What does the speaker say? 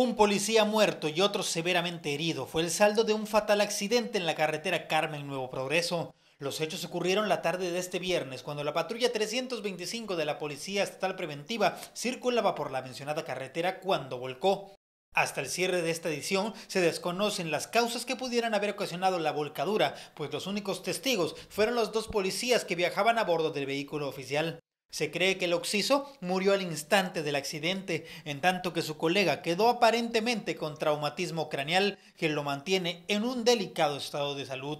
Un policía muerto y otro severamente herido fue el saldo de un fatal accidente en la carretera Carmen Nuevo Progreso. Los hechos ocurrieron la tarde de este viernes cuando la patrulla 325 de la Policía Estatal Preventiva circulaba por la mencionada carretera cuando volcó. Hasta el cierre de esta edición se desconocen las causas que pudieran haber ocasionado la volcadura, pues los únicos testigos fueron los dos policías que viajaban a bordo del vehículo oficial. Se cree que el occiso murió al instante del accidente, en tanto que su colega quedó aparentemente con traumatismo craneal que lo mantiene en un delicado estado de salud.